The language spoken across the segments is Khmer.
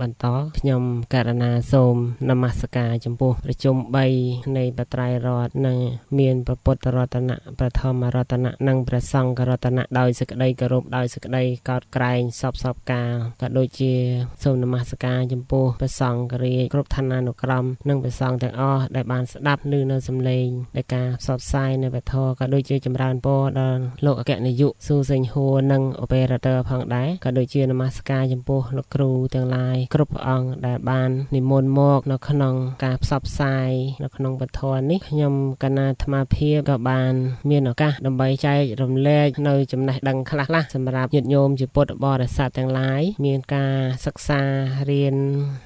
បន្តខ្ញុំករណាសូមនមស្ការចំពោះ ប្រជុំ3នៃបត្រៃរដ្ឋនិងមានព្រះពុទ្ធរតនៈប្រធមរតនៈនិងព្រះសង្ឃរតនៈដោយសេចក្តីគោរពដោយសេចក្តីកោតក្រែងសពសពកាលក៏ដូចជា សូមនមស្ការចំពោះព្រះសង្ឃរាជគ្រប់ឋានានុក្រមនិងព្រះសង្ឃទាំងអស់ដែលបានស្ដាប់ឮនៅសំឡេងនៃការផ្សព្វផ្សាយនៃព្រះធម៌ក៏ដូចជាចម្រើនពរដល់លោកអគ្គនាយកស៊ូសេងហួរនិងអូបេរ៉ាទ័រផងដែរក៏ដូចជានមស្ការចំពោះលោកគ្រូទាំងទាំងឡាយគ្រប់ព្រះអង្គដែលបាននិមន្តមក នៅក្នុងការផ្សព្វផ្សាយនៅក្នុងពធនេះខ្ញុំកណាអាត្មាភាពក៏បាន មានឱកាសដើម្បីចែករំលែកនៅចំណេះដឹងខ្លះៗសម្រាប់ញាតិញោមជាពុទ្ធបរិស័ទទាំងឡាយមានការសិក្សារៀន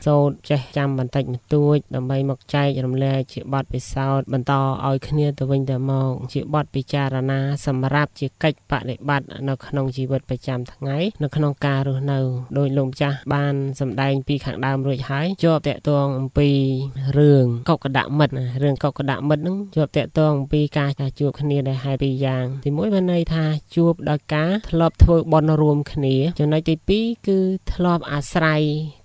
សូត្រចេះចាំបន្តិចបន្តួចដើម្បីមកចែករំលែកជាបទពិសោធន៍បន្តឲ្យគ្នាទៅវិញទៅមកជាបទពិចារណាសម្រាប់ជាកិច្ចបដិបត្តិនៅក្នុងជីវិតប្រចាំថ្ងៃនៅក្នុងការរស់នៅដោយលោកម្ចាស់បានសម្ដែងពីខាងដើមរួចហើយជាប់តាក់ទងអំពីរឿងកកដាក់មិត្តរឿងកកដាក់មិត្តហ្នឹងជាប់តាក់ទងអំពីការការជួបគ្នាដែលហេតុពីរយ៉ាងទី1មានន័យថាជួបដោយការ ធ្លាប់ធ្វើបន់រួមគ្នាចំណុចទី2គឺធ្លាប់អាស្រ័យ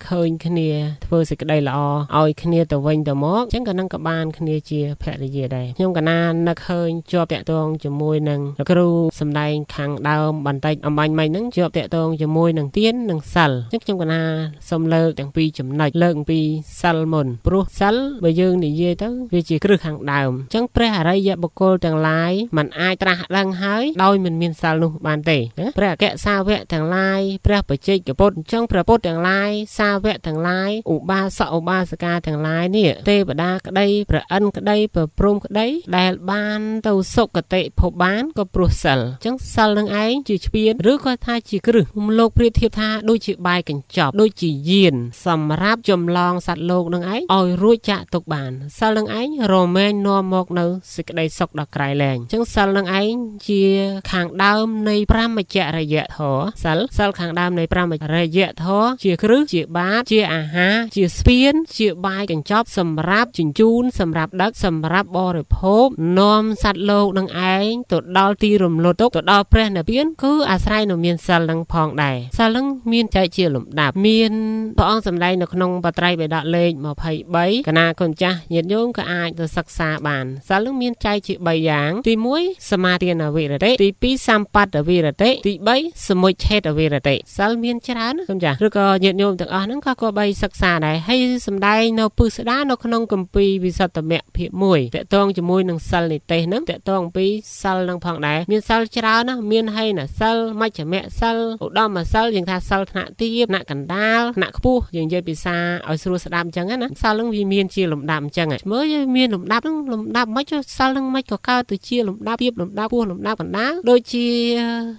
ឃើញគ្នាធ្វើសេចក្តីល្អឲ្យគ្នាទៅវិញទៅមកអញ្ចឹងក៏នឹងក៏បានគ្នាជាភរិយាដែរខ្ញុំកណានឹកឃើញជាប់តាក់ទងជាមួយនឹងគ្រូសំដែងខាងដើមបន្តិចអំបញ្ញមិញហ្នឹងជាប់តាក់ទងជាមួយនឹងទៀននិងសិលអញ្ចឹងខ្ញុំកណាសូមលើកទាំងពីរចំណុចលើកពីសិលមុនព្រោះសិលបើយើងនិយាយទៅវាជាគ្រឹះខាងដើមអញ្ចឹងព្រះអរិយបុគ្គលទាំងឡាយมันអាចត្រាស់ដឹងហើយដោយមិនមានសិលនោះបានទេណាព្រះអក្សសាវកទាំងឡាយព្រះបច្ចេកពុទ្ធអញ្ចឹងព្រះពុទ្ធទាំងឡាយសាវកទាំងឡាយឧបាសកឧបាសិកាទាំងឡាយនេះទេវតាក្តីព្រះអិនក្តីព្រះព្រំក្តី ដែលបានទៅសុគតិភពបានក៏ព្រោះសិលអញ្ចឹងសិលនឹងឯងជាឈ្ពានឬក៏ថាជាគ្រឹះមុំលោកប្រៀបធៀបថាដូចជាបាយកញ្ចប់ដូចជាយានសម្រាប់ចម្លងសត្វលោកនឹងឯងឲ្យរួចចាក់ទុកបានសិលនឹងឯងរមែងនាំមកនៅសេចក្តីសុខដល់ក្រៃលែងអញ្ចឹងសិលនឹងឯងជាខាងដើមនៃប្រមជ្ជរយៈធរសិលសិលខាងដើមនៃប្រមជ្ជរយៈធរជាគ្រឹះជាបាតជាអាហារជាស្ពានជាបាយកញ្ចប់សម្រាប់ជញ្ជូនសម្រាប់ដឹកសម្រាប់បរិភោគនាំសត្វលោកនឹងឯងទៅដល់ទីរំលត់ទុកទៅដល់ព្រះនិព្វានគឺអាស្រ័យនៅមានសិលនឹងផងដែរសិលនឹងមានចែកជាលំដាប់មានមានព្រះអង្គសម្ដែងនៅក្នុងបត្រៃបិដកលេខ23កណាកូនចាស់ញាតិញោមក៏អាចទៅសិក្សាបានសាលឹងមានចែកជា3យ៉ាងទី1សមាទានវិរតិទី2សម្បត្តិវិរតិទី3សមុច្ឆេតវិរតិសាលមានច្រើនកូនចាស់ឬក៏ញាតិញោមទាំងអស់ហ្នឹងក៏ក៏បីសិក្សាដែរហើយសម្ដែងនៅពុស្ដានៅក្នុងគម្ពីរវិសុទ្ធមគ្គភាគ1តកតងជាមួយនឹងសិលនិទេសហ្នឹងតកតងពីសិលហ្នឹងផងដែរមានសិលច្រើនណាស់មានហើយណាសិលមជ្ឈមៈសិលឧត្តមសិលយើងថាសិលថ្នាក់ទាបថ្នាក់កណ្ដាលសាលថ្នាក់ខ្ពស់យើងនិយាយភាសាឲ្យស្រួលស្ដាប់អញ្ចឹងណាសាលនឹងវាមានជាលំដាប់អញ្ចឹងមើលយើងមានលំដាប់នឹងលំដាប់មិនសាលនឹងមិនក៏កើតទៅជាលំដាប់ៀបលំដាប់ពោះលំដាប់កណ្ដាលដូចជា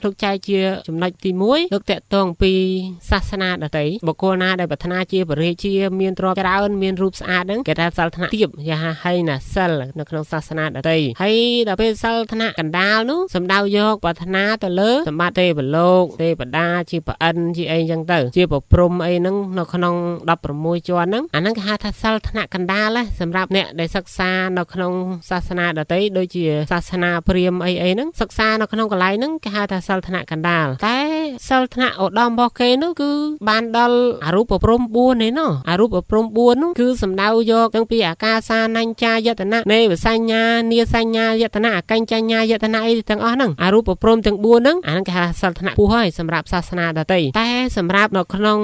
លោកចែកជាចំណុចទី1លោកតកតងពីសាសនាដតីបុគ្គលណាដែលប្រាថ្នាជាបរិជាមានទ្រព្យច្រើនមានរូបស្អាតហ្នឹងគេថាសាលថ្នាក់ទៀបយ៉ាហើយណាសិលនៅក្នុងសាសនាដតីហើយដល់ពេលសិលថ្នាក់កណ្ដាលនោះសំដៅយកប្រាថ្នាទៅលើសម្បត្តិទេវលោកទេវតាជាប្រអិនជាអីចឹងទៅជាប្រព្រំអីហ្នឹងនៅក្នុង16ជាន់ហ្នឹងអាហ្នឹងគេហៅថាសិលថ្នាក់កណ្ដាលសម្រាប់អ្នកដែលសិក្សានៅក្នុងសាសនាដទៃដូចជាសាសនាព្រាហ្មណ៍អីអីហ្នឹងសិក្សានៅក្នុងកន្លែងហ្នឹងគេហៅថាសិលថ្នាក់កណ្ដាលតែសិលថ្នាក់ឧត្តមរបស់គេនោះគឺបានដល់អរូបព្រំ4នេះណោះអរូបព្រំ4នោះគឺសំដៅយកទាំងពីអាកាសានញ្ចាយតនៈនៃវិសញ្ញានីសញ្ញាយតនៈអកញ្ចញ្ញាយតនៈអីទាំងអស់ហ្នឹងអរូបព្រំទាំង4ហ្នឹងអាហ្នឹងគេហៅសិលថ្នាក់ពុះហើយសម្រាប់សាសនាដទៃតែសម្រាប់នៅក្នុង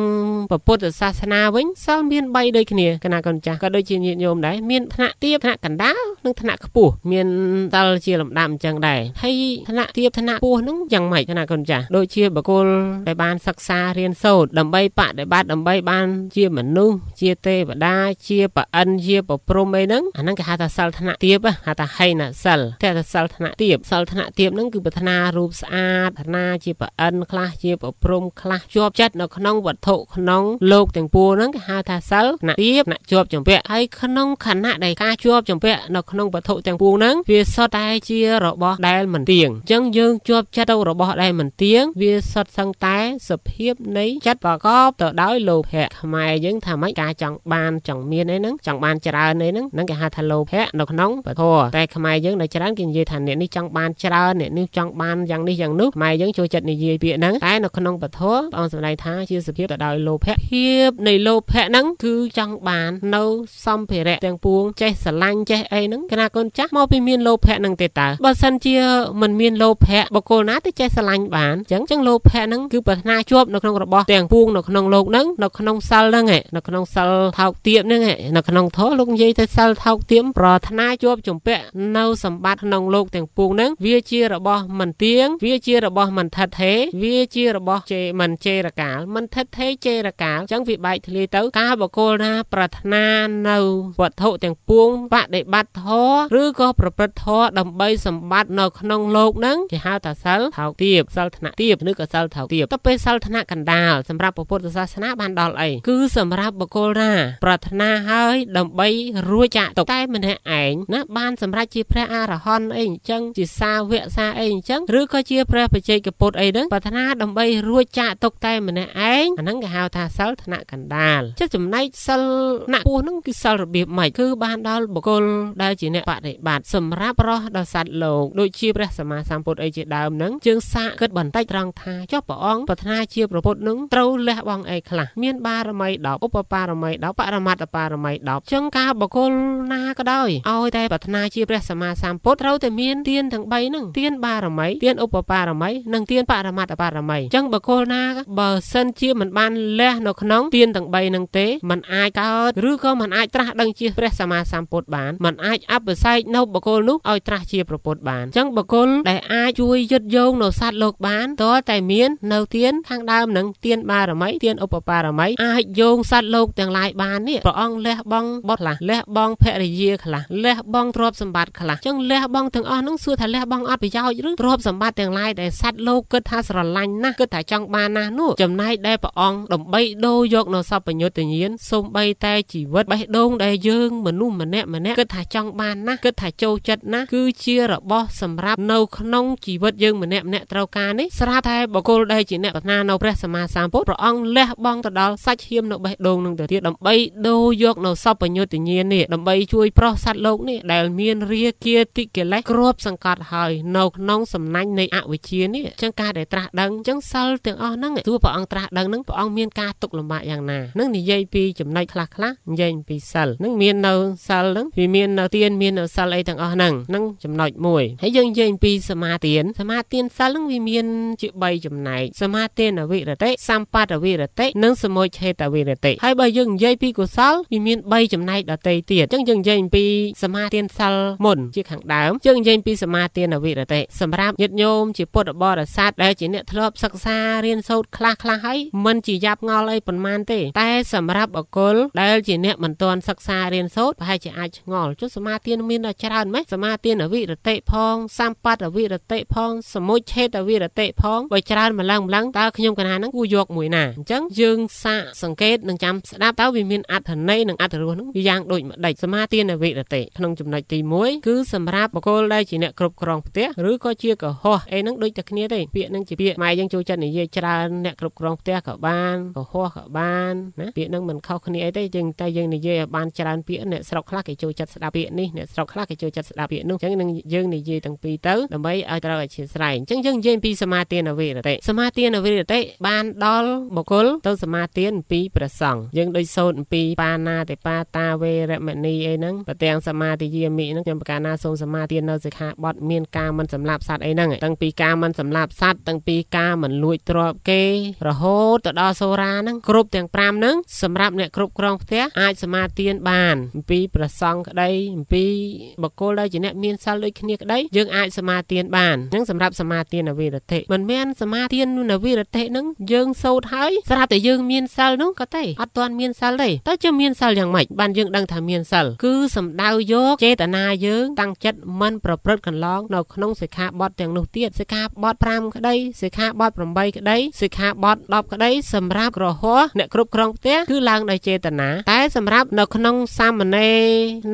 ព្រះពុទ្ធសាសនាវិញសិលមាន3ដូចគ្នាគណៈកូនចាស់ក៏ដូចជាញាតិញោមដែរមានថ្នាក់ទាបថ្នាក់កណ្ដាលនិងឋានៈខ្ពស់មានតាល់ជាលំដាប់អញ្ចឹងដែរហើយឋានៈទាបឋានៈខ្ពស់ហ្នឹងយ៉ាងម៉េចឋានៈកូនចាស់ដូចជាបកុលដែលបានសិក្សារៀនសូត្រដើម្បីបដិបត្តិដើម្បីបានជាមនុស្សជាទេវតាជាប្រអិនជាប្រព្រំអីហ្នឹងអាហ្នឹងគេហៅថាសិលឋានៈទាបហៅថាហីណសិលតែថាសិលឋានៈទាបសិលឋានៈទាបហ្នឹងគឺប្រាថ្នារូបស្អាតណាជាប្រអិនខ្លះជាប្រព្រំខ្លះជាប់ចិត្តនៅក្នុងវត្ថុក្នុងលោកទាំងពួងហ្នឹងគេហៅថាសិលណាទៀបណាជាប់ចម្ពាក់ហើយក្នុងខណៈដែលការជាប់ចម្ពាក់នៅក្នុងវត្ថុទាំងពួងហ្នឹងវាសុទ្ធតែជារបស់ដែលមិនទៀងអញ្ចឹងយើងជាប់ចិត្តទៅរបស់ដែលមិនទៀងវាសុទ្ធសឹងតែសភាពនៃចិត្តប្រកបទៅដោយលោភៈខ្មែរយើងថាម៉េចការចង់បានចង់មានអីហ្នឹងចង់បានច្រើនអីហ្នឹងហ្នឹងគេហៅថាលោភៈនៅក្នុងពធតែខ្មែរយើងនៅច្រើនគេនិយាយថាអ្នកនេះចង់បានច្រើនអ្នកនេះចង់បានយ៉ាងនេះយ៉ាងនោះខ្មែរយើងចូលចិត្តនិយាយពាក្យហ្នឹងតែនៅក្នុងពធព្រះអង្គសម្ដែងថាជាសភាពទៅដោយលោភៈភាពនៃលោភៈហ្នឹងគឺចង់បាននៅសម្ភារៈទាំងពួងចេះស្រឡាញ់ចេះអីហ្នឹងគណៈកូនចាស់មកពីមានលោភៈនឹងទេតើបើសិនជាមិនមានលោភៈបកគលណាទៅចេះស្រឡាញ់បានអញ្ចឹងចឹងលោភៈហ្នឹងគឺប្រាថ្នាជាប់នៅក្នុងរបស់ទាំងពួងនៅក្នុងលោកហ្នឹងនៅក្នុងសិលហ្នឹងនៅក្នុងសិលថោកទាបហ្នឹងនៅក្នុងធម៌លោកនិយាយទៅសិលថោកទាបប្រាថ្នាជាប់ជំពាក់នៅសម្បត្តិក្នុងលោកទាំងពួងហ្នឹងវាជារបស់មិនទៀងវាជារបស់មិនថិតទេវាជារបស់ចេមិនចេរកាលមិនថិតទេចេរកាលអញ្ចឹងវាបែកធ្លាយទៅការបកគលណាប្រាថ្នានៅវត្ថុទាំងពួងបដិបត្តិធមរឬក៏ប្រព្រឹត្តធរដើម្បីសម្បត្តិនៅក្នុងលោកនឹងគេហៅថាសិលថោកទាបសិលថ្នាក់ទាបឬក៏សិលថោកទាបទៅពេលសិលថ្នាក់កណ្ដាលសម្រាប់ពុទ្ធសាសនាបានដល់អីគឺសម្រាប់បុគ្គលណាប្រាថ្នាហើយដើម្បីរួចចាកទុកតែម្នាក់ឯងណា បានសម្រេចជាព្រះអរហន្តអីអញ្ចឹងជាសាវកសាអីអញ្ចឹងឬក៏ជាព្រះបច្ចេកពុទ្ធអីហ្នឹងប្រាថ្នាដើម្បីរួចចាកទុកតែម្នាក់ឯងអាហ្នឹងគេហៅថាសិលថ្នាក់កណ្ដាលចិត្តចំណែកសិលណាក់ពោះហ្នឹងគឺសិលរបៀបម៉េចគឺបានដល់បុគ្គលដែលជាអ្នកបដិបត្តិសម្រាប់រស់ដល់សត្វលោកដូចជាព្រះសម្មាសម្ពុទ្ធអីជាដើមនឹងជើងសាកគិតបន្តិចត្រង់ថាចុះព្រះអង្គប្រាថ្នាជាប្រពុតនឹងត្រូវលះបង់អីខ្លះ មានបារមី10ឧបបារមី10បរមត្តបារមី10ចឹងការបកុលណាក៏ដោយឲ្យតែប្រាថ្នាជាព្រះសម្មាសម្ពុទ្ធត្រូវតែមានទានទាំង3នឹងទានបារមីទានឧបបារមី និងទានបរមត្តបារមីចឹងបកុលណាបើសិនជាមិនបានលះនៅក្នុងទានទាំង3នឹងទេมันអាចកើតឬក៏มันអាចត្រាស់ដឹងជាព្រះសម្មាសម្ពុទ្ធបានมันអាចអបសេកនៅបកគលនោះឲ្យត្រាស់ជាប្រពុតបានអញ្ចឹងបកគលដែលអាចជួយយឹតយងនៅសัตว์លោកបានតើតែមាននៅទានខាងដើមនឹងទានបារមីទានឧបបារមីអាចយងសัตว์លោកទាំងឡាយបាននេះព្រះអង្គលះបង់បុត្រខ្លះលះបង់ភរិយាខ្លះលះបង់ទ្រព្យសម្បត្តិខ្លះអញ្ចឹងលះបង់ទាំងអស់នោះសួរថាលះបង់អត់ប្រយោជន៍ឬទ្រព្យសម្បត្តិទាំងឡាយដែលសัตว์លោកគិតថាស្រឡាញ់ណាស់គិតថាចង់បានណាស់នោះចំណែកដែលព្រះអង្គដើម្បីដូរយកនៅសពញ្ញុតញ្ញាណសូម្បីតែជីវិតបេះដូងដែលយើងមនុស្សម្នាក់ម្នាក់គិតថាចង់បានណាគិតថាចូលចិត្តណាគឺជារបស់សម្រាប់នៅក្នុងជីវិតយើងម្នាក់ម្នាក់ត្រូវការនេះស្រាប់តែបកគលដែលជាអ្នកប្រាថ្នានៅព្រះសម្មាសម្ពុទ្ធព្រះអង្គលះបង់ទៅដល់សាច់ហៀមនៅបេះដូងនឹងទៅទៀតដើម្បីដូរយកនៅសពញ្ញត្តិញាណនេះដើម្បីជួយប្រោះសត្វលោកនេះដែលមានរាគាតិកិលេសគ្រប សង្កត់ហើយនៅក្នុងសំណាញ់នៃអវិជ្ជានេះចឹងការដែលត្រាស់ដឹងចឹងសិលទាំងអស់ហ្នឹងទោះព្រះអង្គត្រាស់ដឹងហ្នឹងព្រះអង្គមានការទុកលំបាកយ៉ាងណានឹងនិយាយពីចំណុចខ្លះខ្លះនិយាយពីសិលនឹងមាននៅសិលហ្នឹងវាមាននៅទានមានសិលអីទាំងអស់ហ្នឹងហ្នឹងចំណុចមួយហើយយើងនិយាយពីសមាទានសមាទានសិលហ្នឹងវាមានជា3ចំណែកសមាទានអវិរតិសម្បត្តិវិរតិនិងសមុជហេតវិរតិហើយបើយើងនិយាយពីកុសលវាមាន3ចំណែកដទៃទៀតអញ្ចឹងយើងនិយាយពីសមាទានសិលមុនជាខាងដើមយើងនិយាយពីសមាទានអវិរតិសម្រាប់ញាតិញោមជាពុទ្ធបរិស័ទដែលជាអ្នកធ្លាប់សិក្សារៀនសូត្រខ្លះខ្លះហើយមិនជាយ៉ាប់ងល់អីប៉ុន្មានទេ តែ សម្រាប់បកគលដែលជាអ្នកមិនទាន់សិក្សារៀនសូត្រប្រហែលជាអាចឆ្ងល់ចុះសមាមាទានមានដល់ច្រើនម៉េចសមាទានអវិរតិផង សម្បត្តិអវិរតិផងសមុជឆេតអវិរតិផងបើច្រើនម្លឹងម្លឹងតើខ្ញុំកណាហ្នឹងគួរយកមួយណាអញ្ចឹងយើងសាកសង្កេតនិងចាំស្ដាប់តើវាមានអត្ថន័យនិងអត្ថរសហ្នឹងវាយ៉ាងដូចម្ដេចសមាទានអវិរតិក្នុងចំណុចទី1គឺសម្រាប់បុគ្គលដែលជាអ្នកគ្រប់គ្រងផ្ទះឬក៏ជាកុហកអីហ្នឹងដូចតែគ្នាទេពាក្យហ្នឹងជាពាក្យម៉ែយើងចូលចិត្តនិយាយច្រើនអ្នកគ្រប់គ្រងផ្ទះក៏បានកុហកក៏បានណាពាក្យហ្នឹងមិនខុសគ្នាអីទេយើងតែយើងនិយាយឲ្យបានច្រើនពាក្យអ្នកស្រុកខ្លះគេចូលចិត្តស្ដាប់ពាក្យនេះអ្នកស្រុកខ្លះគេចូលចិត្តស្ដាប់ពាក្យនោះអញ្ចឹងនឹងយើងនិយាយទាំងពីរទៅដើម្បីឲ្យត្រូវអធិស្ឋានអញ្ចឹងយើងនិយាយពីសមាទានវិរតិសមាទានវិរតិបានដល់បុគ្គលទៅសមាទានអំពីព្រះសង្ឃយើងដូចសូត្រអំពីបាណាតិបាតាវេរមណីអីហ្នឹងប្រទាំងសមាទិយាមិហ្នឹងខ្ញុំប្រកាសណាសូមសមាទាននៅសិក្ខាបទមានការមិនសម្លាប់សត្វអីហ្នឹងតាំងពីការមិនសម្លាប់សត្វតាំងពីការមិនលួចទ្រព្យគេរហូតទៅដល់សូរាហ្នឹងគ្រប់ទាំង5ហ្នឹងសម្រាប់អ្នកគ្រប់គ្រងផ្ទះអាចសមាទានបានអំពីព្រះសង្ឃក្តីអំពីបកគលដែលជាអ្នកមានសិលដូចគ្នាក្តីយើងអាចសមាទានបានអញ្ចឹងសម្រាប់សមាទានអវិរតិមិនមែនសមាទានអវិរតិនឹងយើងសូត្រហើយស្រាប់តែយើងមានសិលនោះក៏ទេអត់ទាន់មានសិលទេតើជាមានសិលយ៉ាងម៉េចបានយើងដឹងថាមានសិលគឺសំដៅយកចេតនាយើងតាំងចិត្តមិនប្រព្រឹត្តកន្លងនៅក្នុងសិក្ខាបទទាំងនោះទៀតសិក្ខាបទ5ក្តីសិក្ខាបទ8ក្តីសិក្ខាបទ10ក្តី សម្រាប់ក្រហមអ្នកគ្រប់គ្រងផ្ទះគឺឡើងដោយចេតនាតែ សម្រាប់នៅក្នុងសាមណេរ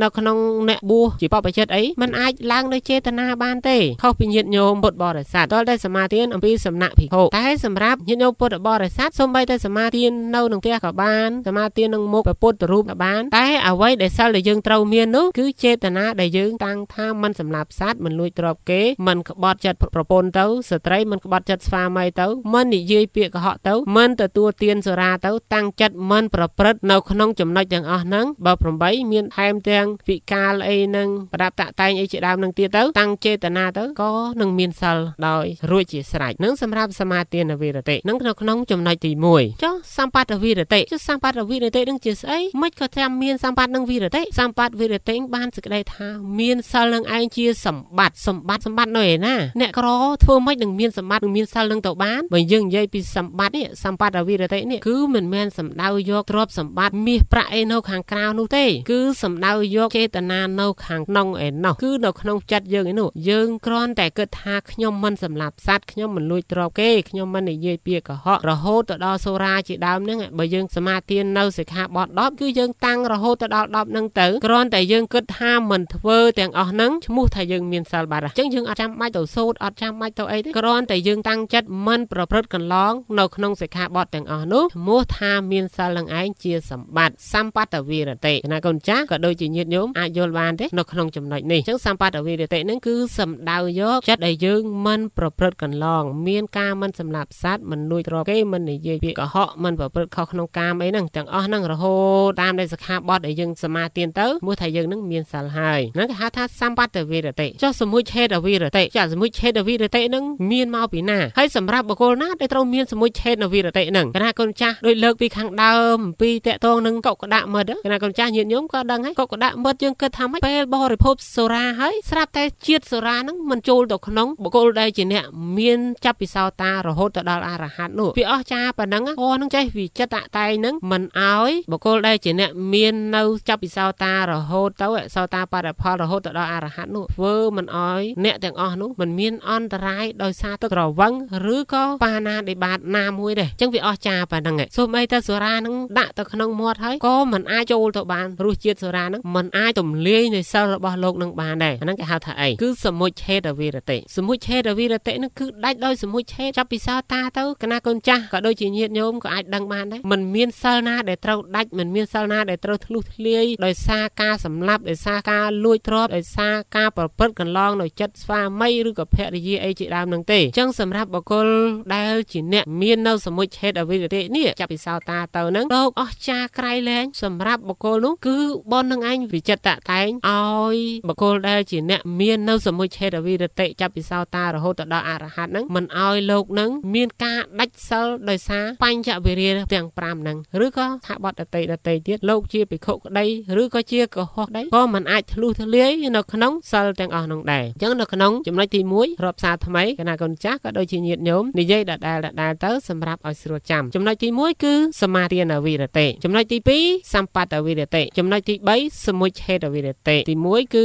នៅក្នុងអ្នកបួសជាបព្វជិតអីมันអាចឡើងដោយចេតនាបានទេខុសពីញាតិញោមពុទ្ធបរិស័ទតលតែសមាទានអំពីសំណាក់ភិក្ខុតែសម្រាប់ញាតិញោមពុទ្ធបរិស័ទសូម្បីតែសមាទាននៅក្នុងផ្ទះក៏បានសមាទាននឹងមុខព្រះពុទ្ធរូបក៏បាន តែអ្វីដែលសិលដែលយើងត្រូវមាននោះគឺចេតនាដែលយើងតាំងថាมันសម្លាប់សត្វมันលួចទ្រព្យគេมันក្បត់ចិត្តប្រពន្ធទៅស្ត្រីมันក្បត់ចិត្តស្វាមីទៅมันនិយាយពាក្យកុហកទៅมันទទួលទានសុរាទៅតាំងចិត្តมันប្រព្រឹត្តនៅក្នុងចំណុចទាំងអស់ហ្នឹងបើ8មានថែមទាំងវិកាលល់អីនឹងប្រដាប់តាក់តែងអីជាដើមនឹងទៀតទៅ តាំងចេតនាទៅក៏នឹងមានសិលដោយរួចជាស្រេចនឹងសម្រាប់សមាទានវិរតិនឹងនៅក្នុងចំណុចទី1ចុះសម្បត្តិវិរតិចុះសម្បត្តិវិរតិនឹងជា ស្អីមិនក៏តាមមានសម្បត្តិនឹងវិរតិសម្បត្តិវិរតិបានសេចក្តីថាមានសិលនឹងឯងជាសម្បត្តិសម្បត្តិសម្បត្តិនៅឯណាអ្នកក្រធ្វើមិននឹងមានសម្បត្តិនឹងមានសិលនឹងទៅបានបើយើងនិយាយពីសម្បត្តិនេះសម្បត្តិវិរតិនេះគឺមិនមែនសំដៅយកទ្រព្យសម្បត្តិមាសប្រាក់អីនៅខាងក្រៅនោះទេ គឺសំដៅយកចេតនានៅខាងក្នុងឯណោះគឺនៅក្នុងចិត្តយើងឯនោះយើងគ្រាន់តែគិតថាខ្ញុំមិនសម្លាប់សត្វខ្ញុំមិនលួចទ្រព្យគេខ្ញុំមិននិយាយពាក្យកុហករហូតទៅដល់សូរាជាដើមហ្នឹងបើយើងសមាទាននៅសិក្ខាបទ10គឺយើងតាំងរហូតទៅដល់10ហ្នឹងទៅគ្រាន់តែយើងគិតថាមិនធ្វើទាំងអស់ហ្នឹងឈ្មោះថាយើងមានសិលបាត់អញ្ចឹងយើងអត់ចាំបាច់ទៅសូត្រអត់ចាំបាច់ទៅអីទេគ្រាន់តែយើងតាំងចិត្តមិនប្រព្រឹត្តកន្លងនៅក្នុងសិក្ខាបទទាំងអស់នោះឈ្មោះថាមានសិលនឹងឯងជាសម្បត្តិសម្បត្តិវិរតិណាកូនចាស់ក៏ដូចជាញាតិញោមអាចយល់បានទេនៅក្នុងចំណុចនេះអញ្ចឹងសម្បត្តិវិរតិនឹងគឺសំដៅយកចិត្តដែលយើងមិនប្រព្រឹត្តកន្លង មានការមិនសម្លាប់សត្វមិនលួចរកគេមិននិយាយពាក្យកុហកមិនប្រព្រឹត្តខុសក្នុងកាមអីហ្នឹងទាំងអស់ហ្នឹងរហូតតាមដែលសិក្ខាបទដែលយើងសមាទានទៅមើលថាយើងនឹងមានសិលហើយហ្នឹងគេហៅថាសម្បត្តិវិរតិចុះសមុជឆេតវិរតិចាសមុជឆេតវិរតិនឹងមានមកពីណាហើយសម្រាប់បុគ្គលណាដែលត្រូវមានសមុជឆេតវិរតិហ្នឹងគណៈកូនចាស់ដូចលើកពីខាងដើមពីតកតងនឹងកុកដាក់មិត្តគណៈកូនចាស់ញាតិញោមក៏ដឹងហើយកុកដាក់មិត្តយើងគិតថាថាម៉េចពេលបរិភោគសូរ៉ាហើយស្រាប់តែជាតិសូរ៉ាហ្នឹងมันចូលទៅក្នុងបុគ្គលដែលជាអ្នកមានចាប់ពិសោតារហូតទៅដល់អរហត្តនោះវាអស្ចារ្យប៉ុណ្ណឹងអូនឹងចេះវិចិត្រតែងហ្នឹងมันឲ្យបុគ្គលដែលជាអ្នកមាននៅចាប់ពិសោតារហូតទៅអសោតាបរិផលរហូតទៅដល់អរហត្តនោះធ្វើมันឲ្យអ្នកទាំងអស់នោះมันមានអន្តរាយដោយសារទឹករវឹងឬក៏បាណាដេបាតណាមួយដែរអញ្ចឹងវាអស្ចារ្យប៉ុណ្ណឹងសូម្បីតែសូរ៉ាហ្នឹងដាក់ទៅក្នុងមាត់ហើយក៏มันអាចចូលទៅបានរសជាតិសូរ៉ាហ្នឹងมันអាចទម្លលាយនៃសិលរបស់លោកនឹងបានដែរអាហ្នឹងគេហៅថាអីគឺសមុជឆេតវិរតិសមុជឆេតវិរតិហ្នឹងគឺដាច់ដោយសមុជឆេតចាប់ពីសោតាទៅកណាកូនចាស់ក៏ដូចជាញាតិញោមក៏អាចដឹងបានដែរมันមានសិលណាដែលត្រូវដាច់มันមានសិលណាដែលត្រូវធ្លុះធ្លាយដោយសារការសម្លាប់ដោយសារការលួចទ្រព្យដោយសារការប្រព្រឹត្តកន្លងនៅចិត្តស្វាមីឬក៏ភរិយាអីជាដើមនឹងទេអញ្ចឹងសម្រាប់បុគ្គលដែលជាអ្នកមាននៅសមុជឆេតអវិរតិនេះចាប់ពីសោតាទៅនឹងរោគអស្ចារ្យក្រៃលែងសម្រាប់បុគ្គលនោះគឺបននឹងឯងវិចិត្រតែឯងឲ្យបុគ្គលដែលជាអ្នកមាននៅសមុជេតវិរតិចាប់ពិសោតារហូតដល់អរហន្តហ្នឹងមិនឲ្យលោកហ្នឹងមានការដាច់សិលដោយសារបញ្ចវិរិយទាំង5ហ្នឹងឬក៏ថាបតតតិតតិទៀតលោកជាភិក្ខុក្តីឬក៏ជាកុហកក្តីក៏មិនអាចធ្លុះធ្លាយនៅក្នុងសិលទាំងអស់នោះដែរអញ្ចឹងនៅក្នុងចំណុចទី1រាប់សារថ្មីគណៈកូនចាស់ក៏ដូចជាញាតិញោមនិយាយដដែលដដែលទៅ សម្រាប់ឲ្យស្រួលចាំចំណុចទី1គឺសមារានវិរតិចំណុចទី2សម្បត្តវិរតិចំណុចទី3សមុជេតវិររតិទី1គឺ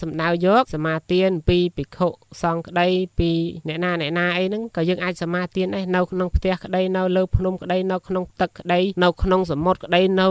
សម្ដៅយកសមាទានពីភិក្ខុសង្ឃក្តីពីអ្នកណាអ្នកណាអីហ្នឹងក៏យើងអាចសមាទានដែរនៅក្នុងផ្ទះក្តីនៅលើភ្នំក្តីនៅក្នុងទឹកក្តីនៅ ក្នុងសមុទ្រក្តីនៅ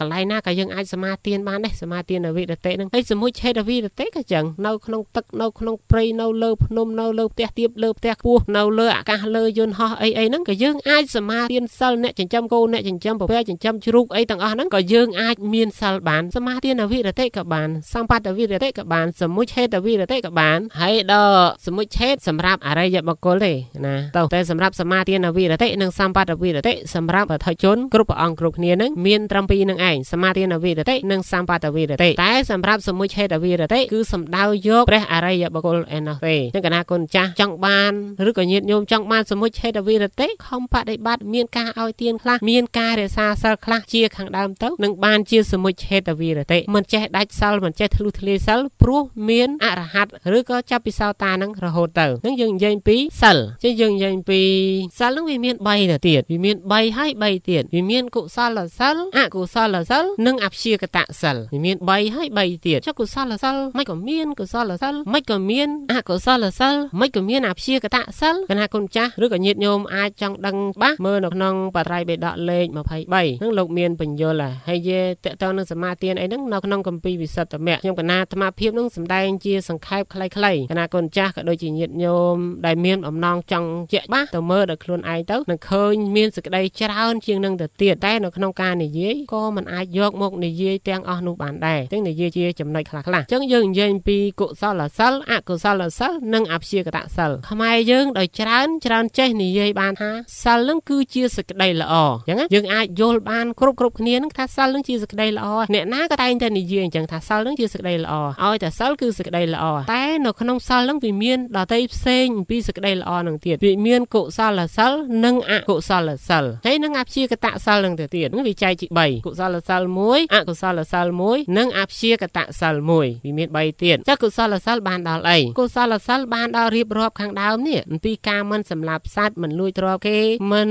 កន្លែងណាក៏យើងអាចសមាទានបានដែរសមាទានអវិរតិហ្នឹងហើយសមុជឆេតវិរតិក៏ចឹងនៅក្នុងទឹកនៅក្នុងព្រៃនៅលើភ្នំនៅលើផ្ទះទៀបលើផ្ទះខ្ពស់នៅលើអាកាសលើយន្តហោះអីអីហ្នឹងក៏យើងអាចសមាទានសិលអ្នកចិញ្ចឹមកូនអ្នកចិញ្ចឹមប្រពៃចិញ្ចឹមជ្រូកអីទាំងអស់ហ្នឹងក៏យើងអាចមានសិលបាន សមាទានអវិរតិក៏បានបានសម្បត្តវិរតិក៏បានសមុជហេតវិរតិក៏បានហើយដល់សមុជហេត សម្រាប់អរិយបុគ្គលទេណាតោះតែសម្រាប់សមាទានវិរតិនិងសម្បត្តវិរតិសម្រាប់បថុជនគ្រប់ព្រះអង្គគ្រប់គ្នានឹងមានត្រឹមពីរនឹងឯងសមាទានវិរតិនិងសម្បត្តវិរតិតែសម្រាប់សមុជហេតវិរតិគឺសំដៅយកព្រះអរិយបុគ្គលឯណោះទេចឹងកណាគុណចាស់ចង់បានឬក៏ញាតិញោមចង់បានសមុជហេតវិរតិខំបដិបត្តិមានការឲ្យទានខ្លះមានការរក្សាសិលខ្លះជាខាងដើមទៅនឹងបានជាសមុជហេតវិរតិមិនចេះដាច់សិលមិនចេះធ្លុះធ្លាយសិលព្រោះមានអរហັດឬក៏ចាប់ពីសោតានឹងរហូតទៅនឹងយើងនិយាយពីសិលចឹងយើងនិយាយពីសិលនឹងវាមាន3ទៅទៀតវាមាន3ហើយ3ទៀតវាមានកុសលសិលអកុសលសិលនិងអព្យាកតសិលវាមាន3ហើយ3ទៀតចុះកុសលសិលមិនក៏មានកុសលសិលមិនក៏មានអកុសលសិលមិនក៏មានអព្យាកតសិលគណៈគុណចាស់ឬក៏ញាតិញោមអាចចង់ដឹងច្បាស់មើលនៅក្នុងបរិយាបេដកលេខ23នឹងលោកមានបញ្យលហើយយេតកតនឹងសមាទានអីហ្នឹងនៅក្នុងកម្ពីវិសិតមៈខ្ញុំកណាអាត្មាភាពនឹងសម្ដែងជាសង្ខេបខ្លីៗកណាកូនចាស់ក៏ដូចជាញាតិញោមដែលមានអំណងចង់ជាក់បាសទៅមើលដល់ខ្លួនឯងទៅនឹងឃើញមានសេចក្តីច្រើនជាងនឹងទៅទៀតតែនៅក្នុងការនិយាយក៏មិនអាចយកមកនិយាយទាំងអស់នោះបានដែរទាំងនិយាយជាចំណុចខ្លះៗអញ្ចឹងយើងនិយាយពីកុសលសិលអកុសលសិលនិងអព្យាក្រសិលខ្មែរយើងដោយច្រើនច្រើន ចេះនិយាយបានថាសិលនឹងគឺជាសេចក្តីល្អអញ្ចឹងយើងអាចយល់បានគ្រប់គ្រប់គ្នានឹងថាសិលនឹងជាសេចក្តីល្អអ្នកណាក៏តែងតែនិយាយអញ្ចឹងថាសិលលនឹងជាសេចក្តីល្អឲ្យតែសិលគឺសេចក្តីល្អតែនៅក្នុងសិលនឹងវាមានដតីផ្សេងពីសេចក្តីល្អនឹងទៀតវាមានកុសលសិលនិង អកុសលសិលហើយនឹងអព្យាកតសិលនឹងទៅទៀតវាចែកជា3កុសលសិល1អកុសលសិល1និងអព្យាកតសិល1វាមាន3ទៀតចុះកុសលសិលបានដល់អីកុសលសិលបានដល់រៀបរាប់ខាងដើមនេះអំពីការមិនសម្លាប់សត្វមិនលួចទ្រព្យគេមិន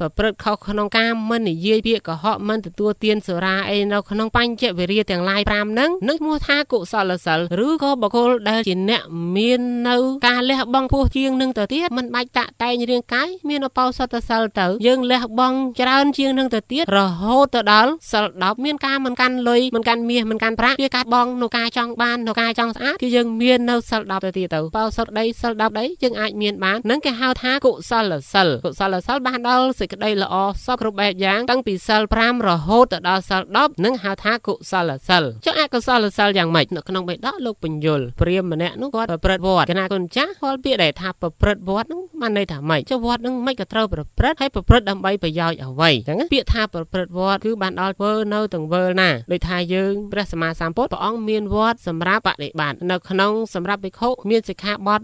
ប្រព្រឹត្តខុសក្នុងការមិននិយាយពាក្យកុហកមិនទទួលទានសុរាអីនៅក្នុងបញ្ចវិរិយទាំងឡាយ5ហ្នឹងនឹងឈ្មោះថាកុសលសិលឬក៏បុគ្គលដែលជាអ្នកមាននៅការលះបង់ពោះជាងនឹងទៅទៀតមិនបាច់តាក់តែងរាងកាយមានអបោសតសិលទៅយើងលះបង់ច្រើនជាងនឹងទៅទៀតរហូតទៅដល់សិល10មានការមិនកាន់លុយមិនកាន់មាសមិនកាន់ប្រាក់វាការបង់នៅការចង់បាននៅការចង់ស្អាតគឺយើងមាននៅសិល10ទៅទៀតទៅបោសតដីសិល10ដីយើងអាចមានបាននឹងគេហៅថាកុសលសិលកុសលសិលបានដល់សេចក្តីល្អសពគ្រប់បែបយ៉ាងតាំងពីសិល5រហូតទៅដល់សិល10នឹងហៅថាកុសលសិលចុះអកុសសល់សល់យ៉ាងម៉េចនៅក្នុងបេដកលោកបញ្យលព្រាមម្នាក់នោះគាត់ប្រព្រឹត្តវត្តគណៈកូនចាស់គាត់ពាក្យដែលថា ប្រព្រឹត្តវត្តនោះបានន័យថាម៉េចចុះវត្តនោះមិនក៏ត្រូវប្រព្រឹត្តហើយប្រព្រឹត្តដើម្បីប្រយោជន៍អ្វីអញ្ចឹងពាក្យថាប្រព្រឹត្តវត្តគឺបានដល់ធ្វើនៅទាំងវើលណាដោយថាយើងព្រះសម្មាសម្ពុទ្ធព្រះអង្គមានវត្តសម្រាប់បដិបត្តិនៅក្នុងសម្រាប់ភិក្ខុមានសិក្ខាបទ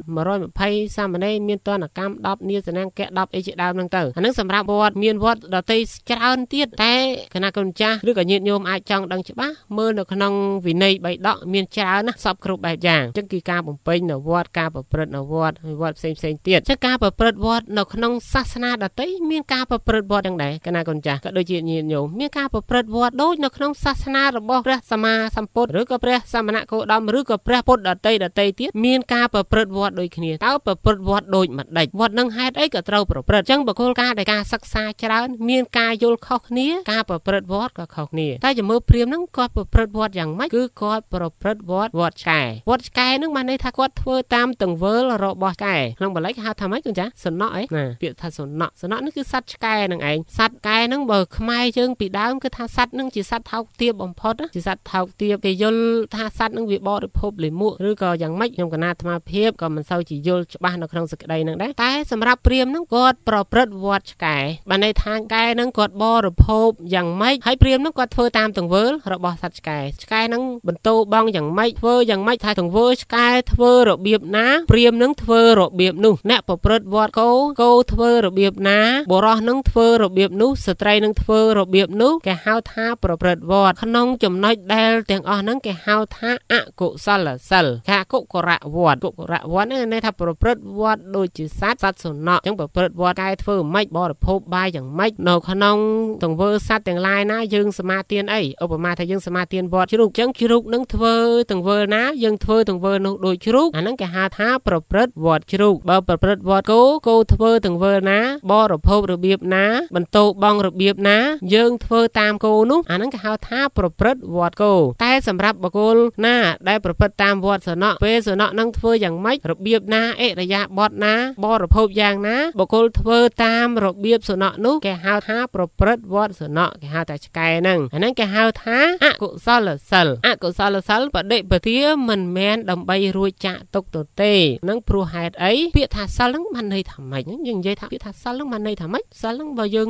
120សាមណេរមានទណ្ឌកម្ម10នាសនាង្កៈ10អីជាដើមហ្នឹងទៅអានឹងសម្រាប់វត្តមានវត្តដតីច្រើនទៀតតែគណៈកូនចាស់ឬក៏ញាតិញោមអាចចង់ដឹងច្បាស់មើលនៅក្នុងវិវិន័យបីដកមានច្រើនណាស់សពគ្រប់បែបយ៉ាងចឹងគឺការបំពេញនៅវត្តការ ប្រព្រឹត្តនៅវត្តហើយវត្តផ្សេងផ្សេងទៀតចឹងការប្រព្រឹត្តវត្តនៅក្នុងសាសនាដទៃមានការប្រព្រឹត្តវត្តយ៉ាងដែរកណាកូនចាស់ក៏ដូចជាញាតិញោមមានការប្រព្រឹត្តវត្តដូចនៅក្នុងសាសនារបស់ព្រះសម្មាសម្ពុទ្ធឬក៏ព្រះសមណគោតមឬក៏ព្រះពុទ្ធដទៃដទៃទៀតមានការប្រព្រឹត្តវត្តដូចគ្នាតើប្រព្រឹត្តវត្តដូចម្ដេចវត្តនឹងហេតុអីក៏ត្រូវប្រព្រឹត្តចឹងបកគោលការណ៍ដែលការសិក្សាច្រើនមានការយល់ខុសគ្នាការប្រព្រឹត្តវត្តក៏ខុសគ្នាតែជំនឿព្រាមនឹងក៏ប្រព្រឹត្តវត្តយ៉ាងម៉េចគឺគឺគាត់ប្រព្រឹត្តវត្តវត្តឆ្កែវត្តឆ្កែនឹងបានន័យថាគាត់ធ្វើតាមទង្វើ របស់ឆ្កែក្នុងបាលីគេហៅថាម៉េចកូនចាសណក់អីណាពាក្យថាសណក់សណក់នេះគឺសត្វឆ្កែនឹងឯងសត្វឆ្កែនឹងបើខ្មែរយើងពីដើមគឺថាសត្វនឹងជាសត្វថោកទាបបំផុតជាសត្វថោកទាបគេយល់ថាសត្វនឹងវាបរិភោគលាមកឬក៏យ៉ាងម៉េចខ្ញុំកណាអាត្មាភាពក៏មិនសូវជាយល់ច្បាស់នៅក្នុងសេចក្តីនឹងដែរតែសម្រាប់ព្រាមនឹងគាត់ប្រព្រឹត្តវត្តឆ្កែបានន័យថាឆ្កែនឹងគាត់បរិភោគយ៉ាងម៉េចហើយព្រាមនឹងគាត់ធ្វើតាមទង្វើរបស់សត្វឆ្កែឆ្កែនឹងបន្ទោបងយ៉ាងម៉េចធ្វើយ៉ាងម៉េចថាទង្វើឆ្កែធ្វើរបៀបណាព្រាមនឹងធ្វើរបៀបនោះ អ្នកប្រព្រឹត្តវត្តគោគោធ្វើរបៀបណាបុរសនឹងធ្វើរបៀបនោះស្ត្រីនឹងធ្វើរបៀបនោះគេហៅថាប្រព្រឹត្តវត្ត ក្នុងចំណុចដែលទាំងអស់ហ្នឹងគេហៅថាអកុសលសិលថាកុករៈវត្តកុករៈវត្តនេះថាប្រព្រឹត្តវត្តដូចជាសត្វសត្វសំណក់អញ្ចឹងប្រព្រឹត្តវត្តកែធ្វើម៉េចបរិភោគបាយយ៉ាងម៉េចនៅក្នុងទង្វើសត្វទាំងឡាយណាយើងសមាទានអីឧបមាថាយើងសមាទានវត្តជ្រូកអញ្ចឹងជ្រូកនឹងធ្វើទង្វើណាយើងធ្វើទង្វើនោះដូចជ្រូកអាហ្នឹងគេហៅថាប្រព្រឹត្តវត្តជ្រូកបើប្រព្រឹត្តវត្តគោគោធ្វើទង្វើណា បរិភោគរបៀបណា បន្តោបងរបៀបណា យើងធ្វើតាមគោនោះអាហ្នឹងគេហៅថាប្រព្រឹត្តវត្តគោតែ សម្រាប់បកគលណាដែលប្រព្រឹត្តតាមវត្តសនៈពេលសនៈនឹងធ្វើយ៉ាងម៉េចរបៀបណាអិរិយាបថណា បរិភោគយ៉ាងណា បកគលធ្វើតាមរបៀបសនៈនោះគេហៅថាប្រព្រឹត្តវត្តសនៈគេហៅថាឆ្កែហ្នឹងអាហ្នឹងគេហៅថាអកុសលសិលអកុសលសិលបដិបទាមិនមែនដើម្បីរួចចាក់ទុកទៅទេនឹងព្រោះហេតុអីពាក្យថាសិលនឹងបានន័យថាម៉េចយើងនិយាយថាពាក្យថាសិលនឹងបានន័យថាម៉េចសិលនឹងបើយើង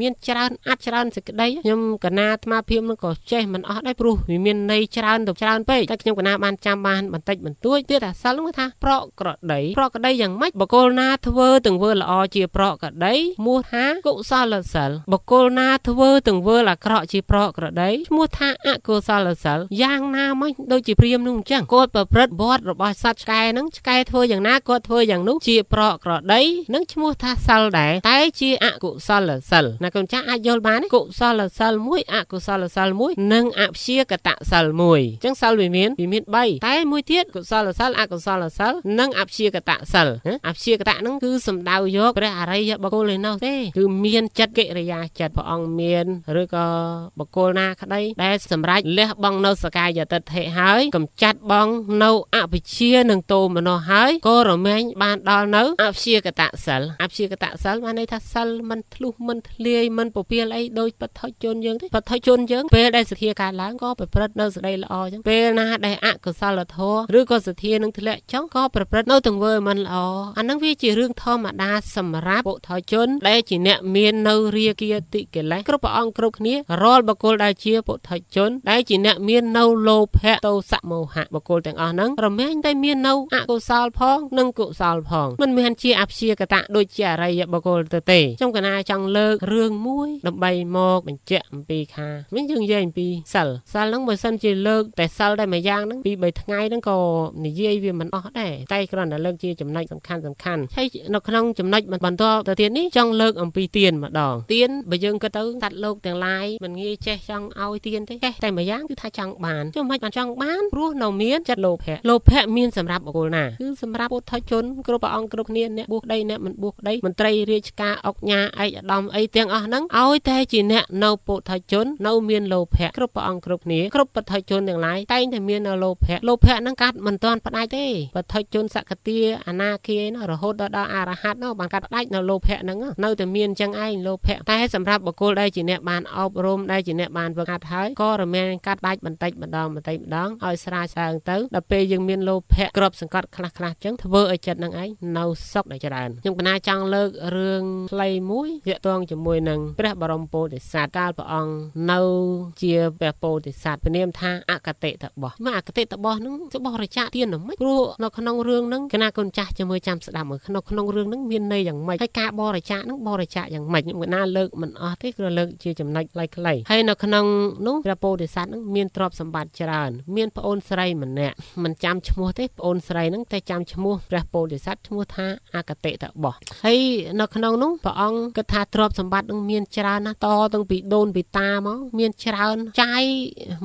មានច្រើនអាចច្រើនសេចក្តីខ្ញុំកណាអាត្មាភាពនឹងក៏ចេះមិនអស់ដែរព្រោះវាមានន័យច្រើនទៅច្រើនពេកតែខ្ញុំកណាបានចាំបានបន្តិចបន្តួចទៀតអាសិលនឹងថាប្រកក្រដីប្រកក្រដីយ៉ាងម៉េចបកលណាធ្វើទាំងធ្វើល្អជាប្រកក្រដីឈ្មោះថាកុសលសិលបកលណាធ្វើទាំងធ្វើអាក្រក់ជាប្រកក្រដីឈ្មោះថាអកុសលសិលយ៉ាងណាមិញដូចជាព្រាមនោះអញ្ចឹងគាត់ប្រព្រឹត្តវត្តរបស់សត្វឆ្កែនឹងឆ្កែធ្វើយ៉ាងណាគាត់ធ្វើយ៉ាងនោះជាប្រក្រដីនឹងឈ្មោះថាសិលដែរតែជាអកុសលសិលណាកូនចាស់អាចយល់បានកុសលសិលមួយអកុសលសិលមួយនិងអព្យាកតសិលមួយអញ្ចឹងសិលវាមានវាមាន3តែមួយទៀតកុសលសិលអកុសលសិលនិងអព្យាកតសិលអព្យាកតនឹងគឺសំដៅយកព្រះអរិយបុគ្គលឯណោះទេគឺមានចិត្តកិរិយាចិត្តព្រះអង្គមានឬក៏បុគ្គលណាក្តីដែលសម្រេចលះបង់នៅសសកាយតិដ្ឋិហើយ កំចាត់បងនៅអវិជ្ជានិងតោមនោហើយក៏រមែងបានដល់នៅអព្យាកតសិលអព្យាកតសិលបានន័យថាសិលមិនធ្លុះមិនធ្លាយមិនពពាលអីដោយបថុជនយើងទេបថុជនយើងពេលដែលសទ្ធាកើតឡើងក៏ប្រព្រឹត្តនៅសេចក្តីល្អចឹងពេលណាដែលអកុសលធម៌ឬក៏សទ្ធានឹងធ្លាក់ចុងក៏ប្រព្រឹត្តនៅទង្វើមិនល្អអានឹងវាជារឿងធម្មតាសម្រាប់បុថុជន ដែលជាអ្នកមាននៅរាគាតិកិលេសគ្រប់ព្រះអង្គគ្រប់គ្នារាល់បុគ្គលដែលជាបុថុជនដែលជាអ្នកមាននៅលោភៈទោសៈមោហៈបុគ្គលទាំងអស់ហ្នឹងរមែងតែមាននៅអកុសលផងនិងកុសលផងមិនមានជាអព្យាកតៈដូចជាអរិយបុគ្គលទៅទេខ្ញុំកណាចង់លើករឿងមួយដើម្បីមកបញ្ជាក់អំពីខាវិញយើងនិយាយអំពីសិលសិលហ្នឹងបើសិនជាលើកតែសិលតែមួយយ៉ាងហ្នឹងពី3ថ្ងៃហ្នឹងក៏និយាយវាមិនអស់ដែរតែគ្រាន់តែលើកជាចំណុចសំខាន់សំខាន់ហើយនៅក្នុងចំណុចបន្តទៅទៀតនេះចង់លើក អំពីទៀនម្ដងទៀនបើយើងគិតទៅសត្វលោកទាំងឡាយមិនងាយចេះចង់ឲ្យទៀនទេចេះតែមួយយ៉ាងគឺថាចង់ង់បានចុះមិនបានចង់បានព្រោះនៅមានចិត្តលោភៈលោភៈមានសម្រាប់បុគ្គលណាគឺសម្រាប់ពុទ្ធជនគ្រប់ព្រះអង្គគ្រប់គ្នាអ្នកបួសក្តីអ្នកមិនបួសក្តីមន្ត្រីរាជការអុកញ៉ាឯកឧត្តមអីទាំងអស់ហ្នឹងឲ្យតែជាអ្នកនៅពុទ្ធជននៅ មានលោភៈគ្រប់ព្រះអង្គគ្រប់គ្នាគ្រប់ពុទ្ធជនទាំងឡាយតែងតែមាននៅលោភៈលោភៈហ្នឹងកាត់មិនទាន់ផ្ដាច់ទេពុទ្ធជនសក្តិអនាគានោះរហូតដល់ដល់អរហត្តនោះបានកាត់ផ្ដាច់នៅលោភៈហ្នឹង នៅតែមានអញ្ចឹងឯងលោភៈតែសម្រាប់បុគ្គលដែលជាអ្នកបានអប់រំដែលជាអ្នកបានវឹកហាត់ហើយក៏រមែងកាត់ដាច់បន្បន្តិចម្ដងបន្តិចម្ដងឲ្យស្រាស្រាងទៅដល់ពេលយើងមានលោភៈក្រប សង្កត់ខ្លះខ្លះចឹងធ្វើឲ្យចិត្តនឹងឯងនៅសុខដល់ច្រើនខ្ញុំកណាចង់លើករឿងខ្លីមួយទាក់ទងជាមួយនឹងព្រះបរមពោធិសត្វកាលព្រះអង្គនៅជាព្រះពោធិសត្វព្រានាមថាអកតេតបោះមកអកតេតបោះនឹងរបស់រចាទៀនមិនព្រោះនៅក្នុងរឿងហ្នឹងកណាកូនចាស់ចាំមើលចាំស្ដាប់មើលក្នុងក្នុងរឿងហ្នឹងមានន័យយ៉ាងម៉េចហើយការបរិច្ចាគហ្នឹងបរិច្ចាគយ៉ាងម៉េចខ្ញុំកណាលើកមិនអស់ទេគ្រាន់លើកជាចំណុចខ្លីៗហើយនៅក្នុងនោះព្រះពោធិសត្វហ្នឹងមានទ្រពប់សម្បត្តិច្រើនមានប្អូនស្រីម្នាក់មិនចាំឈ្មោះទេប្អូនស្រីហ្នឹងតែចាំឈ្មោះព្រះពោធិសត្វឈ្មោះថាអកតេតបោះហើយនៅក្នុងនោះព្រះអង្គគិតថាទ្រព្យសម្បត្តិនឹងមានច្រើនណាស់តតាំងពីដូនពីតាមកមានច្រើនចាយ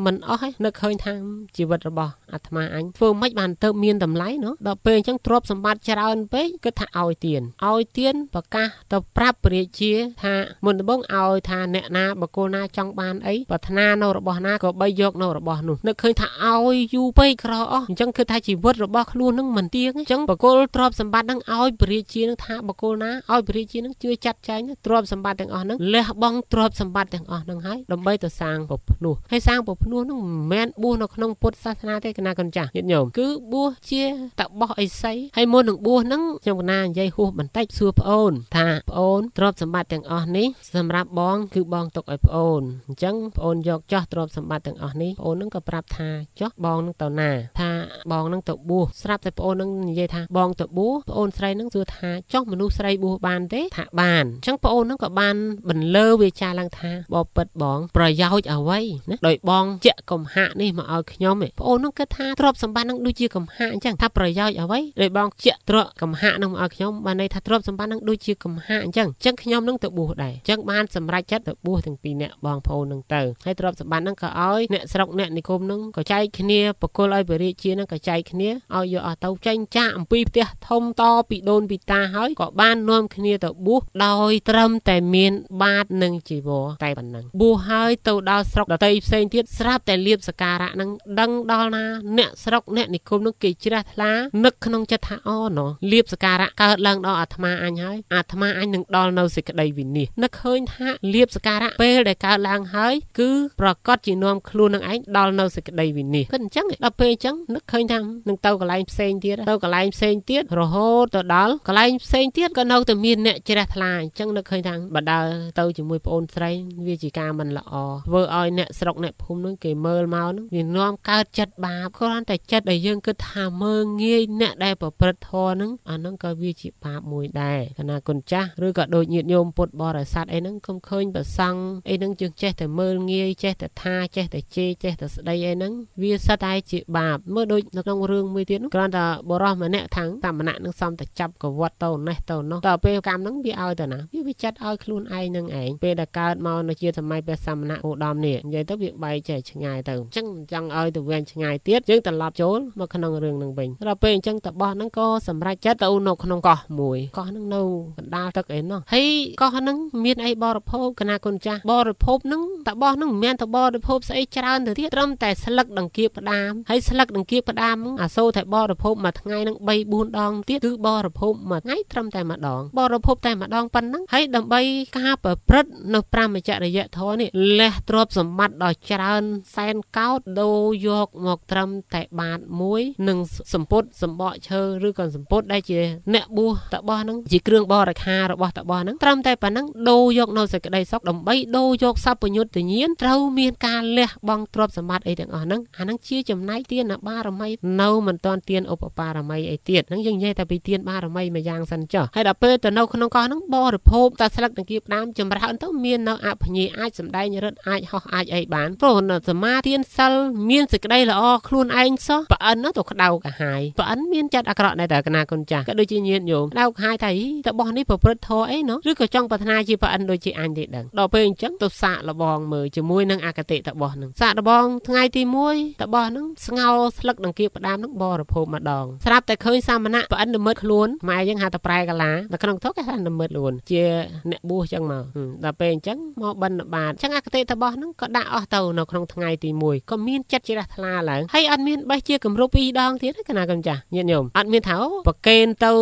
មិនអស់នឹកឃើញថាជីវិតរបស់អាត្មាអញធ្វើមិនបានទៅមានតម្លៃនោះដល់ពេលអញ្ចឹងទ្រព្យសម្បត្តិច្រើនពេកគិតថាឲ្យទៀនឲ្យទៀនប្រកាសទៅប្រាប់ព្រះរាជាថាមុនដំបូងឲ្យថាអ្នកណា បកគលណាចង់បានអីប្រាថ្នានៅរបស់ណាក៏បីយកនៅរបស់នោះនឹកឃើញថាឲ្យយូរពេកក្រអស់អញ្ចឹងគិតថាជីវិតរបស់ខ្លួននឹងមិនទៀងអញ្ចឹងបកុលទ្រព្យសម្បត្តិនឹងឲ្យពរាជានឹងថាបកុលណាឲ្យពរាជានឹងជឿចាត់ចែងទ្រព្យសម្បត្តិទាំងអស់នឹងលះបង់ទ្រព្យសម្បត្តិទាំងអស់នឹងហើយដើម្បីទៅសាងពភ្នោះហើយសាងពភ្នោះនឹងមិនមែនបួសនៅក្នុងពុទ្ធសាសនាទេគណៈកញ្ញាញាតិញោមគឺបួសជាតបោះអីសីហើយមុននឹងបួសនឹងខ្ញុំកណានិយាយហួសបន្តិចសួរប្អូនថាប្អូនទ្រព្យសម្បត្តិទាំងអស់នេះសម្រាប់បងគឺបងទុកឲ្យប្អូនអញ្ចឹងប្អូនយកចោះទ្រព្យសម្បត្តិទាំងអស់នេះអូននឹងក៏ប្រាប់ថាចុះបងនឹងទៅណាថាបងនឹងទៅបួសស្រាប់តែប្អូននឹងនិយាយថាបងទៅបួសប្អូនស្រីនឹងសួរថាចុះមនុស្សស្រីបួសបានទេថាបានអញ្ចឹងប្អូននឹងក៏បានបន្លឺវាចាឡើងថាបបិទ្ធបងប្រយោជន៍អ្វីណាដោយបងជាកំហាក់នេះមកឲ្យខ្ញុំឯងប្អូននឹងគិតថាទ្រព្យសម្បត្តិនឹងដូចជាកំហាក់អញ្ចឹងថាប្រយោជន៍អ្វីដោយបងជាទ្រព្យកំហាក់នឹងមកឲ្យខ្ញុំបានន័យថាទ្រព្យសម្បត្តិនឹងដូចជាកំហាក់អញ្ចឹងអញ្ចឹងខ្ញុំនឹងទៅបួសដែរអញ្ចឹងបានសម្រេចចិត្តទៅបួសទាំងពីរអ្នកបងប្អូននឹងទៅហើយទ្រព្យសម្បត្តិនឹងក៏ឲ្យអ្នកស្រុកអ្នកនិគមនឹងក៏ចែកគ្នា បកលឲ្យពរាជានឹងក៏ចែកគ្នាឲ្យយកអស់ទៅចេញចាក់អំពីផ្ទះធំតពីដូនពីតាហើយក៏បាននាំគ្នាទៅបួសដោយត្រឹមតែមាន បាតនិងជីវរតែប៉ុណ្ណឹងបួសហើយទៅដល់ស្រុកដតីផ្សេងទៀតស្រាប់តែលៀបសការៈនឹងដឹងដល់ណាអ្នកស្រុកអ្នកនិគមនឹងគេជ្រះថ្លានឹកក្នុងចិត្តថាអូណោះលៀបសការៈកើតឡើងដល់អាត្មាអញហើយអាត្មាអញនឹងដល់នៅសេចក្តីវិនិច្ឆ័យនឹកឃើញថាលៀបសការៈពេលដែលកើតឡើងហើយគឺប្រកាសជានាំខ្លួននឹងឯងដល់នៅសេចក្តីវិនិច្ឆ័យគិតអញ្ចឹងដល់ពេលអញ្ចឹងនឹកឃើញថានឹងទៅកន្លែងផ្សេងទៀតទៅកន្លែងផ្សេងទៀតរហូតទៅដល់កន្លែងផ្សេងទៀតក៏នៅតែមានអ្នកជ្រះថ្លាអញ្ចឹងនឹកឃើញថាបើដើរទៅជាមួយប្អូនស្រីវាជាការមិនល្អធ្វើឲ្យអ្នកស្រុកអ្នកភូមិនឹងគេមើលមកនឹងវានាំកើតចិត្តបាបគ្រាន់តែចិត្តដែលយើងគិតថាមើងងាយអ្នកដែលប្រព្រឹត្តធម៌នឹងអានឹងក៏វាជាបាបមួយដែរគណៈគុណចាស់ឬក៏ដូចញាតិញោមពុទ្ធបរិស័ទអីហ្នឹងកុំឃើញប្រសង់អីហ្នឹងយើងចេះតែមើលងាយចេះតែថាចេះតែជេរចេះទស្ដីអីហ្នឹងវាសិតតែជាបាបមើលដូចនៅក្នុងរឿងមួយទៀតគ្រាន់តែបរោះម្នាក់ថាំងតាមណៈនឹងសំតែចាប់កវត្តទៅណេះទៅនោះតទៅពេលកម្មហ្នឹងវាឲ្យទៅណាវាវាចាត់ឲ្យខ្លួនឯងនឹងឯងពេលដែលកើតមកនៅជាសម័យព្រះសមណៈឧត្តមនេះនិយាយទៅវាបែកចែកឆ្ងាយទៅអញ្ចឹងចង់ឲ្យទៅវែងឆ្ងាយទៀតយើងត្រឡប់ចូលមកក្នុងរឿងហ្នឹងវិញដល់ពេលអញ្ចឹងតបោះហ្នឹងក៏សម្រេចចិត្តទៅនៅក្នុងកោះមួយកោះហ្នឹងនៅកណ្ដាលទឹកឯណោះហើយកោះហ្នឹងមានអីបរិភោគគណៈគុណចាស់បរិភោគហ្នឹងតបោះនឹងមិនមែនតបរិភោគស្អីច្រើនទៅទៀតត្រឹមតែស្លឹកដង្កៀបផ្ដាមហើយស្លឹកដង្កៀបផ្ដាមអាសូរតែបរិភោគមួយថ្ងៃនឹង3 4ដងទៀតគឺបរិភោគមួយថ្ងៃត្រឹមតែម្ដងបរិភោគតែម្ដងប៉ុណ្ណឹងហើយដើម្បីការប្រព្រឹត្តនៅប្រមចរិយធម៌នេះលះទ្រព្យសម្បត្តិដ៏ច្រើនសែនកោតដូរយកមកត្រឹមតែបាតមួយនិងសម្ពុតសម្បកឈើឬក៏សម្ពុតដែលជាអ្នកបួសតបោះនឹងជាគ្រឿងបរិខារបស់តបោះនឹងត្រឹមតែប៉ុណ្ណឹងដូរយកនៅសេចក្តីសុខដើម្បីដូរយកសពញ្ញុតទញ្ញាណត្រូវមានការលះបង់ទ្រព្យសម្បត្តិអីទាំងអស់ហ្នឹងអាហ្នឹងជាចំណែកទានបារមីនៅមិនទាន់ទានឧបបារមីអីទៀតហ្នឹងយើងនិយាយតែពីទានបារមីមួយយ៉ាងសិនចុះហើយដល់ពេលទៅនៅក្នុងកោះហ្នឹងបរិភោគតែស្លឹកទាំងគៀបដាមចម្រើនទៅមាននៅអភិញាអាចសម្ដែងរិទ្ធអាចហោះអាចអីបានព្រោះសមាទានសិលមានសេចក្តីល្អខ្លួនឯងសោះប្រអិនទៅក្តៅកាហាយប្រអិនមានចិត្តអាក្រក់ដែរតែកណាគុណចាស់ក៏ដូចជាញាតញោមក្តៅកាហាយថាតបោះនេះប្រព្រឹត្តធរអីណោះឬក៏ចង់ប្រាថ្នាជាប្រអិនដូចជាអញទេដឹងដល់ពេលអញ្ចឹងទៅសាកល្បងងមើលជាមួយនឹងអកតេតបោះនឹងសាកដបងថ្ងៃទី1តបោះនឹងស្ងោស្លឹកដង្កៀបផ្ដាមនឹងបរិភោគម្ដងស្រាប់តែឃើញសាមណៈប្អិននិមិត្តខ្លួនខ្មែរយើងហៅតប្រែកាឡានៅក្នុងទុកគេហៅនិមិត្តខ្លួនជាអ្នកបួសចឹងមកដល់ពេលអញ្ចឹងមកបិណ្ឌបាតចឹងអកតេតបោះនឹងក៏ដាក់អស់ទៅនៅក្នុងថ្ងៃទី1ក៏មានចិត្តជ្រះថ្លាឡើងហើយអត់មានបេះជាគម្រប់ពីរដងទៀតគណៈកម្មចាស់ញាតិញោមអត់មានថាប្រកេនទៅ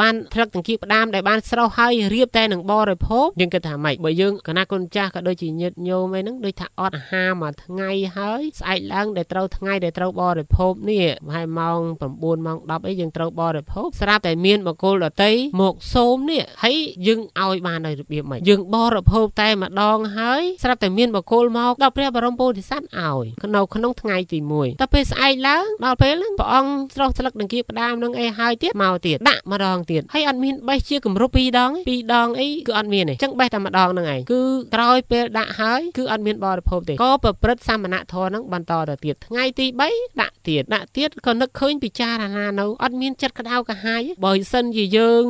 បានស្លឹកដង្កៀបផ្ដាមដែលបានស្រស់ហើយរៀបតែនឹងបរិភោគយើងគិតថាម៉េចបើយើងគណៈកម្មចាស់ក៏ដូចជាញាតិញោមមអីហ្នឹងដូចថាអត់អាហារមួយថ្ងៃហើយស្អែកឡើងដែលត្រូវថ្ងៃដែលត្រូវបរិភោគនេះប្រហែលម៉ោង9ម៉ោង10អីយើងត្រូវបរិភោគស្រាប់តែមានបកុលដតីមកសូមនេះហើយយើងឲ្យបានដោយរបៀបម៉េចយើងបរិភោគតែម្ដងហើយស្រាប់តែមានបកុលមកដល់ព្រះបរមពោធិសត្វឲ្យនៅក្នុងថ្ងៃទី1តែពេលស្អែកឡើងដល់ពេលព្រះអង្គស្រោះស្លឹកដង្គៀបផ្ដាមនឹងអីហើយទៀតមកទៀតដាក់ម្ដងទៀតហើយអត់មានបេះជាគម្រប់ពីរដងពីរដងអីគឺអត់មានទេចឹងបេះតែម្ដងហ្នឹងឯងគឺក្រោយពេលដាក់ហើយគឺអត់មានបរិភោគទេក៏ប្រព្រឹត្តសាមណធម៌នឹងបន្តទៅទៀតថ្ងៃទី3ដាក់ទៀតដាក់ទៀតក៏នឹកឃើញពិចារណានៅអត់មានចិត្តក្តៅកាហាយបើសិនជាយើង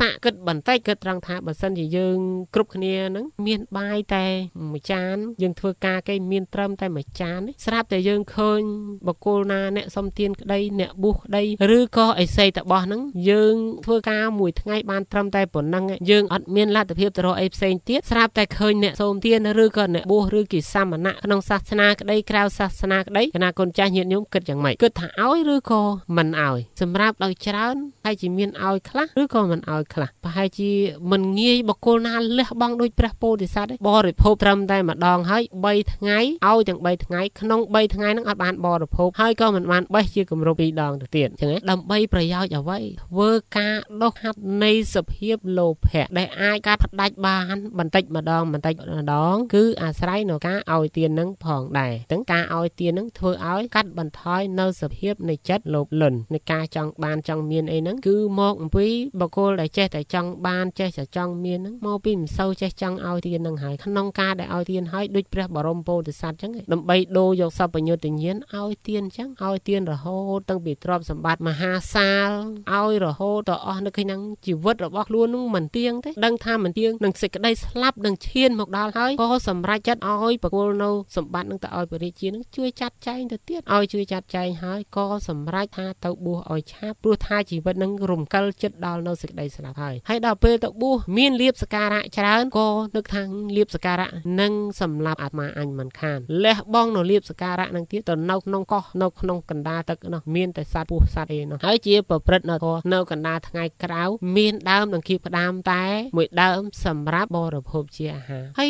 សាកគិតបន្តិចគិតត្រង់ថាបើសិនជាយើងគ្រប់គ្នានឹងមានបាយតែមួយចានយើងធ្វើការគេមានត្រឹមតែមួយចានស្រាប់តែយើងឃើញបកគលណាអ្នកសំទានក្តីអ្នកបុះក្តីឬក៏អីសេតបោះហ្នឹងយើង ធ្វើការមួយថ្ងៃបានត្រឹមតែប៉ុណ្ណឹងយើងអត់មានលទ្ធភាពទៅរកអីផ្សេងទៀតស្រាប់តែឃើញអ្នកសូមទានឬក៏អ្នកបួសឬគេសាមណៈក្នុងសាសនាក្តីក្រៅសាសនាក្តីគណៈកូនចាស់ញាតិញោមគិតយ៉ាងម៉េចគិតថាឲ្យឬក៏មិនឲ្យ សម្រាប់ដោយច្រើនហើយជាមានឲ្យខ្លះឬក៏មិនឲ្យខ្លះប្រហែលជាមិនងាយបកគលណាលះបង់ដោយព្រះពោធិសត្វបរិភោគត្រឹមតែម្ដងហើយ3ថ្ងៃឲ្យទាំង3ថ្ងៃក្នុង3ថ្ងៃហ្នឹងអត់បានបរិភោគហើយក៏មិនបានបេះជាគម្រប់ពីរដងទៅទៀតចឹងដើម្បីប្រយោជន៍អ្វីធ្វើការដុសហាត់នៃសភាពលោភៈដែលអាចកាត់ផ្ដាច់បានបន្តិចម្ដងបន្តិចម្ដងគឺអាស្រ័យនៅការឲ្យទាននឹងផងដែរទាំងការឲ្យទាននឹងធ្វើឲ្យកាត់បន្ថយនៅសភាពនៃចិត្តលោភលន់នៃការចង់បានចង់មានអីហ្នឹងគឺមកអំពីបកគលដែលចេះតែចង់បានចេះតែចង់មានហ្នឹងមកពីមិនសូវចេះចង់ឲ្យទាននឹងហើយក្នុងការដែលឲ្យទានហើយដូចព្រះបរមពោធិសត្វអញ្ចឹងដើម្បីដូរយកសពបញ្ញត្តិញាណឲ្យទានអញ្ចឹងឲ្យទានរហូតតាំងពីទ្រព្យសម្បត្តិមហាសាលឲ្យរហូតដល់អស់នៅក្នុងជីវិតរបស់ខ្លួននឹងមិនទៀងទេដឹងថាមិនទៀងនឹងសេចក្តីស្លាប់នឹងឈានមកដល់ហើយក៏សម្រេចចិត្តឲ្យប្រគល់នៅសម្បត្តិនឹងទៅឲ្យព្រះរាជានឹងជួយចាត់ចែងទៅទៀតឲ្យជួយចាត់ចែងហើយក៏សម្រេចថាទៅបួសឲ្យឆាប់ព្រោះថាជីវិតនឹងរំកិលចិត្តដល់នៅសេចក្តីស្លាប់ហើយហើយដល់ពេលទៅបួសមានលៀបសការៈច្រើនក៏នឹកថាលៀបសការៈនឹងសម្លាប់អាត្មាអញមិនខានលះបងនៅលៀបសការៈនឹងទៀតទៅនៅក្នុងកោះនៅក្នុងកណ្ដាលទឹកនោះមានតែសត្វពស់សត្វអីនោះហើយជាប្រព្រឹត្តនៅនៅកណ្ដាលថ្ងៃក្រៅមានដើមនឹងគៀបផ្ដាមតែ មួយដើម សម្រាប់បរិភោគជាអាហារហើយ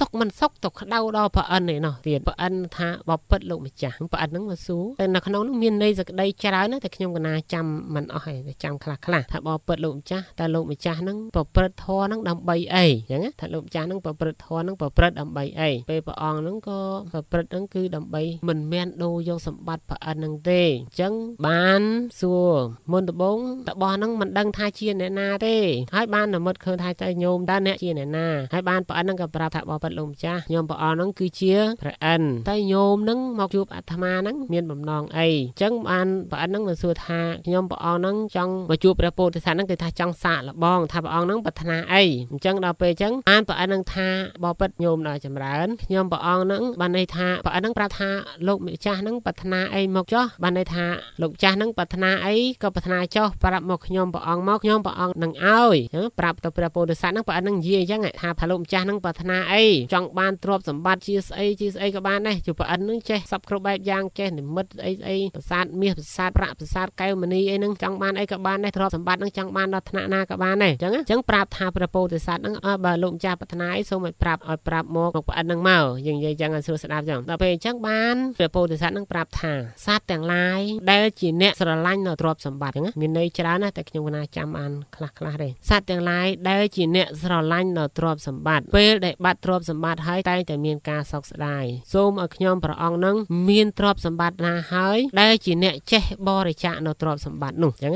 សុកមិនសុកសុកទៅក្តៅដល់ប្រអិនឯណោះទៀតប្រអិនថាបបិទ្ធលោកម្ចាស់ប្រអិនហ្នឹងវាស៊ូតែនៅក្នុងនោះមានន័យសក្តីច្រើនណាស់តែខ្ញុំកណាចាំមិនអស់ហើយចាំខ្លះខ្លះថាបបិទ្ធលោកម្ចាស់តែលោកម្ចាស់ហ្នឹងប្រព្រឹត្តធម៌ហ្នឹងដើម្បីអីអញ្ចឹងថាលោកម្ចាស់ហ្នឹងប្រព្រឹត្តធម៌ហ្នឹងប្រព្រឹត្តដើម្បីអីពេលព្រះអង្គហ្នឹងក៏ប្រព្រឹត្តហ្នឹងគឺដើម្បីមិនមានដូរយកសម្បត្តិប្រអិនហ្នឹងទេអញ្ចឹងបានសួរមុនដំបូងតបហ្នឹងមិនដឹងថាជាអ្នកណាទេហើយបាននិមិត្តឃើញថាតើញោមតើអ្នកជាអ្នកណាហើយបានប្រអិនហ្នឹងក៏ប្រាប់ថាបបិទ្ធលោកម្ចាស់ស់ញោមព្រះអង្គហ្នឹងគឺជាព្រះអិនតែញោមហ្នឹងមកជួបអាត្មាហ្នឹងមានបំណងអីអញ្ចឹងបានព្រះអិនហ្នឹងបានសួរថាខ្ញុំព្រះអង្គហ្នឹងចង់មកជួបព្រះពោធិសត្វហ្នឹងគឺថាចង់សាកល្បងថាព្រះអង្គហ្នឹងប្រាថ្នាអីអញ្ចឹងដល់ពេលអញ្ចឹងបានព្រះអិនហ្នឹងថាបបិទ្ធញោមដល់ចម្រើនខ្ញុំព្រះអង្គហ្នឹងបានន័យថាព្រះអិនហ្នឹងប្រាប់ថាលោកម្ចាស់ហ្នឹងប្រាថ្នាអីមកចោះបានន័យថាលោកម្ចាស់ហ្នឹងប្រាថ្នាអីក៏ប្រាថ្នាចោះប្រាប់មកខ្ញុំព្រះអង្គមកខ្ញុំព្រះអង្គនឹងឲ្យប្រាប់ទៅព្រះពោធិសត្វហ្នឹងព្រះអិនហ្នឹងនិយាយអញ្ចឹងថាព្រះលោកម្ចាស់ហ្នឹងប្រាថ្នាអីចង់បានទ្រព្យសម្បត្តិជាស្អីជាស្អីក៏បានដែរជាប្រអិននឹងចេះសັບគ្រប់បែបយ៉ាង ចេះនិមិត្តស្អីស្អីប្រាសាទមាសប្រាសាទប្រាក់ប្រាសាទកែវមณีអីនឹងចង់បានអីក៏បានដែរទ្រព្យសម្បត្តិនឹងចង់បានដល់ឋានៈណាក៏បានដែរអញ្ចឹងអញ្ចឹងប្រាប់ថាព្រះពោធិសត្វនឹងបើលោកម្ចាស់ប្រាថ្នាអីសូមឲ្យប្រាប់ឲ្យប្រាប់មកក្នុងប្រអិននឹងមកយើងនិយាយចឹងឲ្យស្រួលស្ដាប់ចឹងដល់ពេលអញ្ចឹងបានព្រះពោធិសត្វនឹងប្រាប់ថាសត្វទាំងឡាយដែលជាអ្នកស្រឡាញ់នៅទ្រព្យសម្បត្តិហ្នឹងមានន័យច្រើនណាស់តែខ្ញុំកណាចាំអានខ្លះខ្លះទេសត្វទាំងឡាយដែលជាអ្នកស្រឡាញ់នៅទ្រព្យសម្បត្តិពេលដែលបាត់ទ្រព្យសម្បត្តិហើយតែងតែមានការសោកស្ដាយសូមឲ្យខ្ញុំព្រះអង្គនឹងមានទ្រព្យសម្បត្តិណាហើយ ដែលជាអ្នកចេះបរិច្ចាគនៅទ្រព្យសម្បត្តិនោះអញ្ចឹង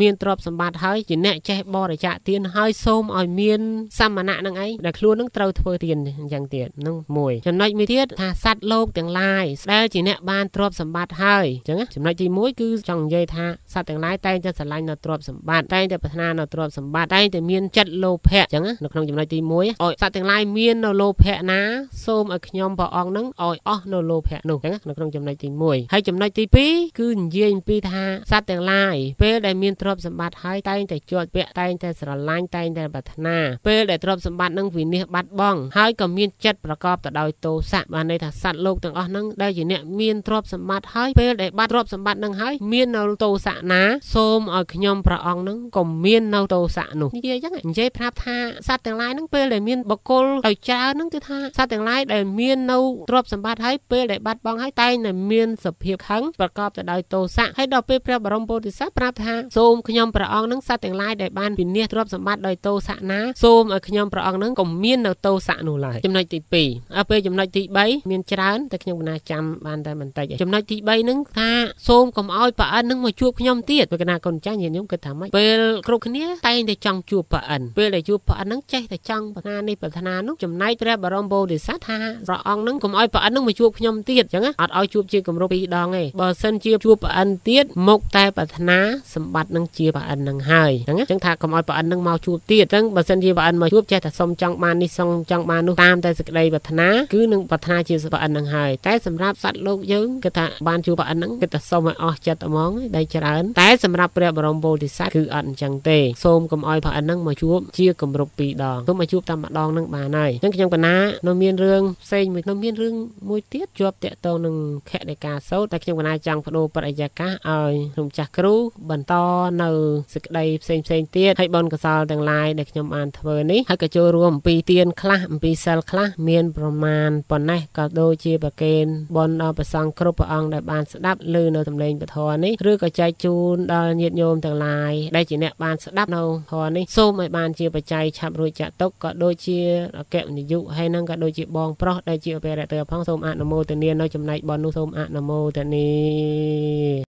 មានទ្រព្យសម្បត្តិហើយជាអ្នកចេះបរិច្ចាគទានហើយសូមឲ្យមានសមណៈនឹងឯងដែលខ្លួននឹងត្រូវធ្វើទានអញ្ចឹងទៀតនឹងមួយចំណុចមួយទៀតថាសัตว์លោកទាំងឡាយស្ដែលជាអ្នកបានទ្រព្យសម្បត្តិហើយអញ្ចឹងចំណុចទី1គឺចង់និយាយថាសត្វទាំងឡាយតែងតែស្រឡាញ់នៅទ្រព្យសម្បត្តិតែងតែប្រាថ្នានៅទ្រព្យសម្បត្តិតែងតែមានចិត្តលោភៈអញ្ចឹងនៅក្នុងចំណុចទី1ឲ្យសត្វទាំងឡាយមាននៅលោភៈភៈណា សូមឲ្យខ្ញុំព្រះអង្គនឹងឲ្យអស់នៅលោភៈនោះចឹងនៅក្នុងចំណុចទី1ហើយចំណុចទី2គឺនិយាយអំពីថាសត្វទាំងឡាយពេលដែលមានទ្រព្យសម្បត្តិហើយតែងតែជាប់ពាក់តែងតែស្រឡាញ់តែងតែប្រាថ្នាពេលដែលទ្រព្យសម្បត្តិនឹងវិនិច្ឆ័យបាត់បង់ហើយក៏មានចិត្តប្រកបទៅដោយទោសៈបានន័យថាសត្វលោកទាំងអស់នឹងដែលជាអ្នកមានទ្រព្យសម្បត្តិហើយពេលដែលបាត់ទ្រព្យសម្បត្តិនឹងហើយមាននៅទោសៈណាសូមឲ្យខ្ញុំព្រះអង្គនឹងក៏មាននៅទោសៈនោះនិយាយចឹងនិយាយប្រាប់ថាសត្វទាំងឡាយនឹងពេលដែលមានបកគលឲ្យច្រើននឹងគឺថាសត្វទាំងឡាយដែលមាននៅទ្រព្យសម្បត្តិហើយពេលដែលបាត់បង់ហើយតែងតែមានសភាពខឹងប្រកបទៅដោយទោសៈហើយដល់ពេលព្រះបរមពោធិសត្វប្រាប់ថាសូមខ្ញុំព្រះអង្គនឹងសត្វទាំងឡាយដែលបានពិនិច្ឆ័យទ្រព្យសម្បត្តិដោយទោសៈណាសូមឲ្យខ្ញុំព្រះអង្គនឹងកុំមាននៅទោសៈនោះឡើយចំណុចទី2អពេលចំណុចទី3មានច្រើនតែខ្ញុំកណាចាំបានតែបន្តិចចំណុចទី3នឹងថា សូមកុំឲ្យប្រអិននឹងមកជួបខ្ញុំទៀតពេលកណាកូនចាស់ញាតិញោមគិតថាម៉េចពេលគ្រប់គ្នាតែងតែចង់ជួបប្រអិនពេលដែលជួបប្រអិននឹងចេះតែចង់ប្រាថ្នានេះប្រាថ្នានោះចំណែកព្រះបរមរម្យពោធិសត្វថាព្រះអង្គនឹងកុំឲ្យប្រអិននឹងមកជួបខ្ញុំទៀតអញ្ចឹងអត់ឲ្យជួបជាគម្រប់ពីរដងទេបើសិនជាជួបប្រអិនទៀតមកតែប្រាថ្នាសម្បត្តិនឹងជាប្រអិននឹងហើយអញ្ចឹងអញ្ចឹងថាកុំឲ្យប្រអិននឹងមកជួបទៀតអញ្ចឹងបើសិនជាប្រអិនមកជួបចេះតែសុំចង់បាននេះសុំចង់បាននោះតាមតែសេចក្តីប្រាថ្នាគឺនឹងប្រាថ្នាជាប្រអិននឹងហើយតែសម្រាប់សត្វលោកយើងគឺថាបានជួបប្រអិននឹងគឺថាសុំឲ្យអស់ចិត្តហ្មងដែរច្រើនតែ សម្រាប់ព្រះបរមពោធិសត្វគឺអត់អញ្ចឹងទេសូមកុំឲ្យប្រអិននឹងមកជួបជាគម្រប់ពីរដងគឺមកជួបតែម្ដងនឹងបានហើយអញ្ចឹងខ្ញុំកណាណៈនៅមានរឿងផ្សេងមួយនៅមានរឿងមួយទៀតជាប់តាក់ទងនឹងខេតិកាសោតតែខ្ញុំកណាចង់បដូរបរិយាកាសឲ្យលោកចាស់គ្រូបន្តនៅសេចក្តីផ្សេងផ្សេងទៀតហើយបនកសលទាំងឡាយដែលខ្ញុំបានធ្វើនេះហើយក៏ចូលរួមអំពីទានខ្លះអំពីសិលខ្លះមានប្រមាណប៉ុណ្ណេះក៏ដូចជាប្រគេនបនដល់ប្រសង្ឃគ្រប់ព្រះអង្គដែលបានស្ដាប់ឬនៅទំលេងពធនេះឬក៏ចែកជូនដល់ញាតិញោមទាំងឡាយដែលជាអ្នកបានស្ដាប់នៅធរនេះសូមឲ្យបានជាបច្ច័យឆាប់រួចចាក់ទុកក៏ដូចជាអគ្គនាយកហើយនិងក៏ដូចជាបងប្រុសដែលជាអភិរិយផងសូមអនុមោទនានៅចំណែកបននោះសូមអនុមោទនា